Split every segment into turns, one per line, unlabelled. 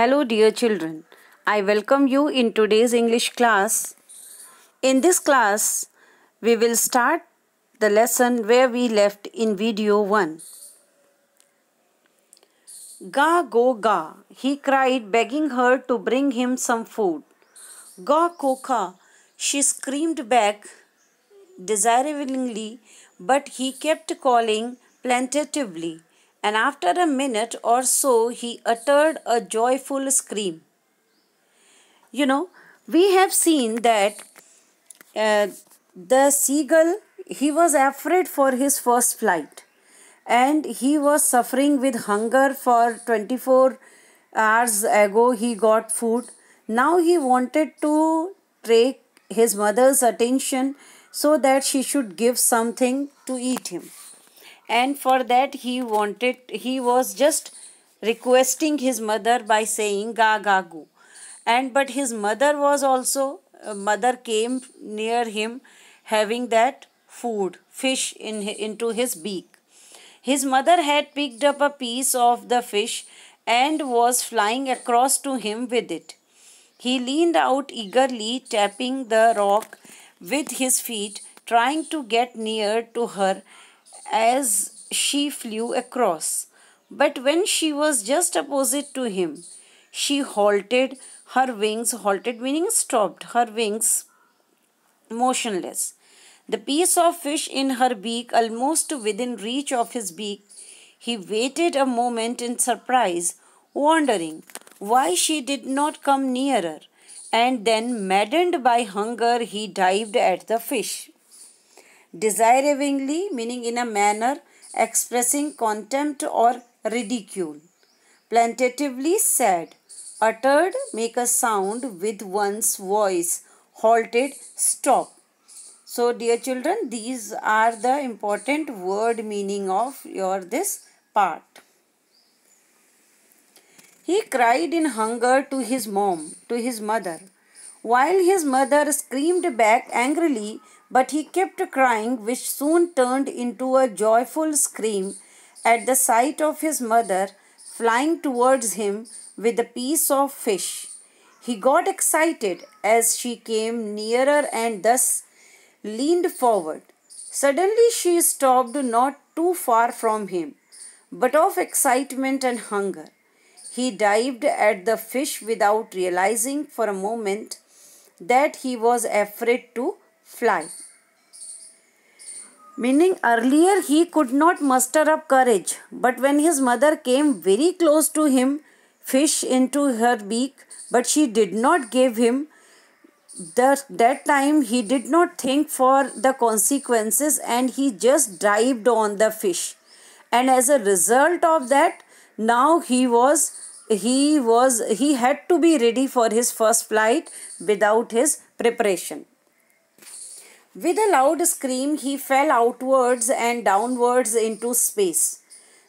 Hello dear children, I welcome you in today's English class. In this class, we will start the lesson where we left in video 1. Ga go ga, he cried begging her to bring him some food. Ga koka, she screamed back desiringly but he kept calling plaintively and after a minute or so he uttered a joyful scream. You know, we have seen that uh, the seagull, he was afraid for his first flight and he was suffering with hunger for 24 hours ago he got food. Now he wanted to take his mother's attention so that she should give something to eat him and for that he wanted he was just requesting his mother by saying ga ga gu," and but his mother was also uh, mother came near him having that food fish in into his beak his mother had picked up a piece of the fish and was flying across to him with it he leaned out eagerly tapping the rock with his feet trying to get near to her as she flew across. But when she was just opposite to him, she halted, her wings halted, meaning stopped, her wings motionless. The piece of fish in her beak, almost within reach of his beak, he waited a moment in surprise, wondering why she did not come nearer, and then, maddened by hunger, he dived at the fish. Desirably, meaning in a manner expressing contempt or ridicule. Plaintively said, uttered, make a sound with one's voice, halted, stop. So dear children, these are the important word meaning of your this part. He cried in hunger to his mom, to his mother. While his mother screamed back angrily, but he kept crying, which soon turned into a joyful scream at the sight of his mother flying towards him with a piece of fish. He got excited as she came nearer and thus leaned forward. Suddenly she stopped not too far from him, but of excitement and hunger. He dived at the fish without realizing for a moment that he was afraid to fly. Meaning, earlier he could not muster up courage, but when his mother came very close to him, fish into her beak, but she did not give him. The, that time he did not think for the consequences and he just dived on the fish and as a result of that now he was he was he had to be ready for his first flight without his preparation with a loud scream, he fell outwards and downwards into space.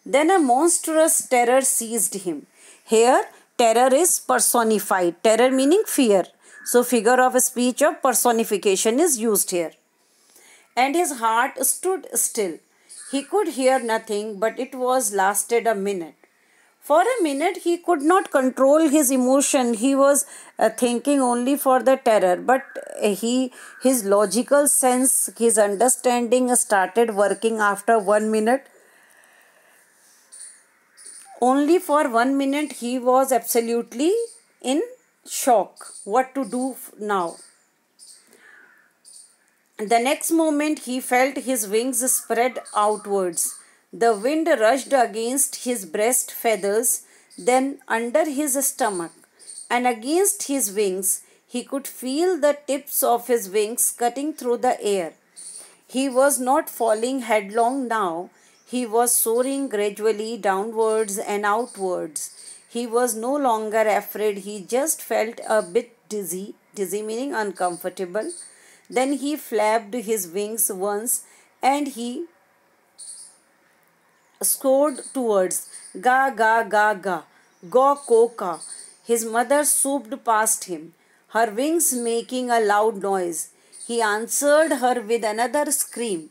Then a monstrous terror seized him. Here, terror is personified. Terror meaning fear. So, figure of speech of personification is used here. And his heart stood still. He could hear nothing, but it was lasted a minute. For a minute, he could not control his emotion. He was uh, thinking only for the terror, but uh, he, his logical sense, his understanding started working after one minute. Only for one minute, he was absolutely in shock. What to do now? The next moment, he felt his wings spread outwards. The wind rushed against his breast feathers, then under his stomach, and against his wings. He could feel the tips of his wings cutting through the air. He was not falling headlong now. He was soaring gradually downwards and outwards. He was no longer afraid. He just felt a bit dizzy, dizzy meaning uncomfortable. Then he flapped his wings once and he scored towards Ga Ga Ga Ga, Go His mother swooped past him, her wings making a loud noise. He answered her with another scream.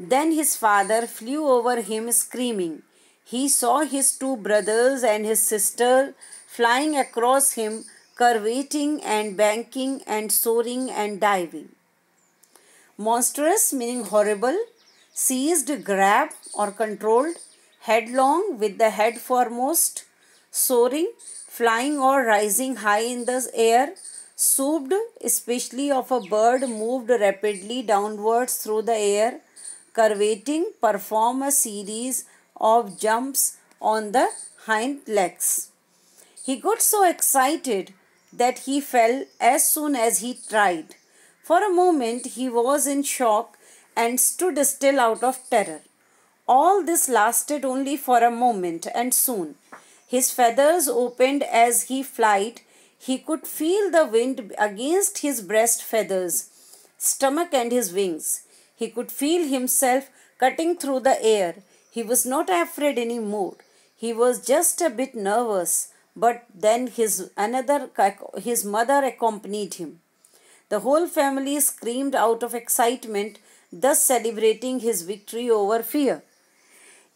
Then his father flew over him screaming. He saw his two brothers and his sister flying across him, curvating and banking and soaring and diving. Monstrous meaning horrible, seized, grabbed or controlled, headlong with the head foremost, soaring, flying or rising high in the air, swooped, especially of a bird moved rapidly downwards through the air, curvating, perform a series of jumps on the hind legs. He got so excited that he fell as soon as he tried. For a moment he was in shock and stood still out of terror. All this lasted only for a moment and soon. His feathers opened as he flied. He could feel the wind against his breast feathers, stomach and his wings. He could feel himself cutting through the air. He was not afraid any more. He was just a bit nervous, but then his another his mother accompanied him. The whole family screamed out of excitement thus celebrating his victory over fear.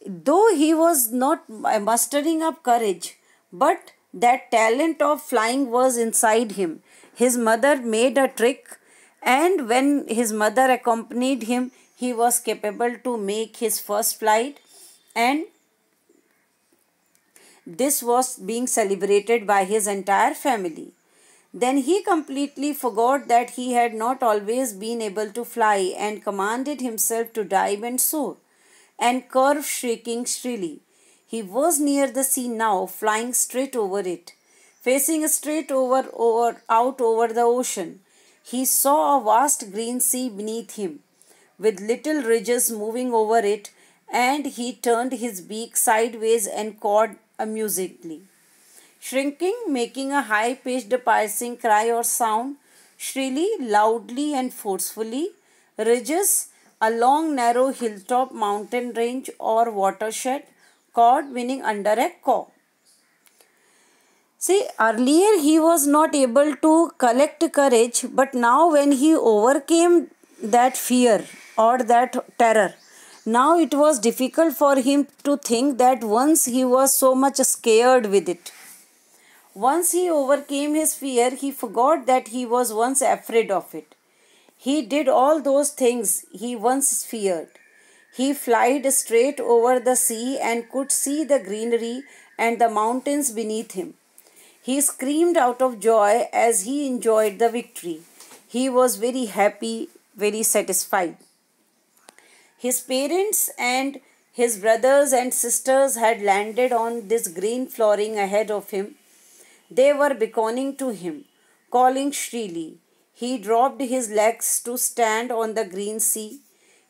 Though he was not mustering up courage, but that talent of flying was inside him. His mother made a trick, and when his mother accompanied him, he was capable to make his first flight, and this was being celebrated by his entire family. Then he completely forgot that he had not always been able to fly and commanded himself to dive and soar and curve shrieking shrilly. He was near the sea now, flying straight over it, facing straight over, over out over the ocean. He saw a vast green sea beneath him, with little ridges moving over it, and he turned his beak sideways and cawed amusedly shrinking, making a high pitched piercing cry or sound, shrilly, loudly, and forcefully, ridges, a long narrow hilltop, mountain range, or watershed, cord meaning under a core. See, earlier he was not able to collect courage, but now when he overcame that fear or that terror, now it was difficult for him to think that once he was so much scared with it once he overcame his fear, he forgot that he was once afraid of it. He did all those things he once feared. He flied straight over the sea and could see the greenery and the mountains beneath him. He screamed out of joy as he enjoyed the victory. He was very happy, very satisfied. His parents and his brothers and sisters had landed on this green flooring ahead of him they were beckoning to him, calling shrilly. He dropped his legs to stand on the green sea.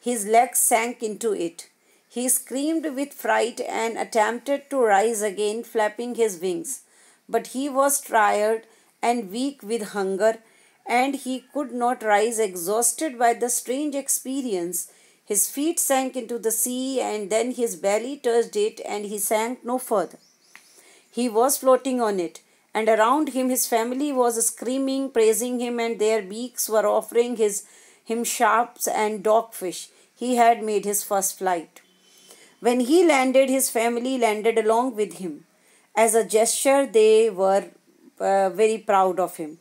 His legs sank into it. He screamed with fright and attempted to rise again, flapping his wings. But he was tired and weak with hunger, and he could not rise, exhausted by the strange experience. His feet sank into the sea, and then his belly touched it, and he sank no further. He was floating on it and around him his family was screaming, praising him, and their beaks were offering his, him sharps and dogfish. He had made his first flight. When he landed, his family landed along with him. As a gesture, they were uh, very proud of him.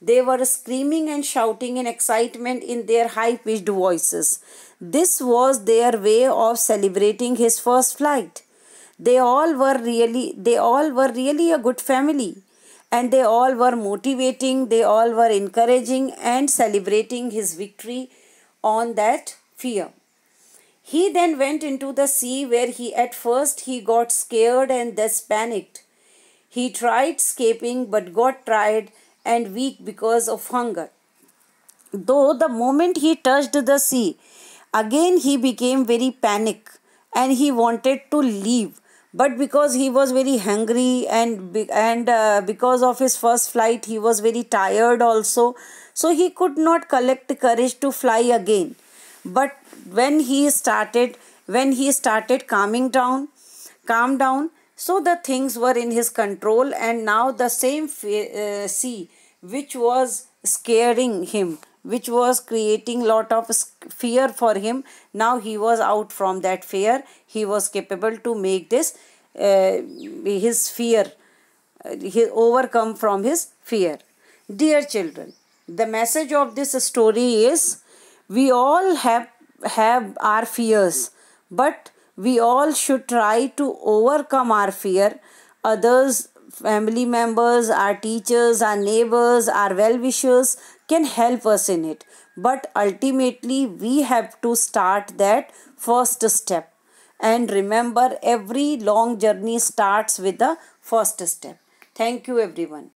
They were screaming and shouting in excitement in their high pitched voices. This was their way of celebrating his first flight they all were really they all were really a good family and they all were motivating they all were encouraging and celebrating his victory on that fear he then went into the sea where he at first he got scared and thus panicked he tried escaping but got tired and weak because of hunger though the moment he touched the sea again he became very panic and he wanted to leave but because he was very hungry and and uh, because of his first flight he was very tired also so he could not collect courage to fly again but when he started when he started calming down calm down so the things were in his control and now the same uh, sea which was scaring him which was creating lot of fear for him now he was out from that fear he was capable to make this uh, his fear uh, he overcome from his fear dear children the message of this story is we all have have our fears but we all should try to overcome our fear others family members, our teachers, our neighbors, our well wishers can help us in it. But ultimately, we have to start that first step. And remember, every long journey starts with the first step. Thank you, everyone.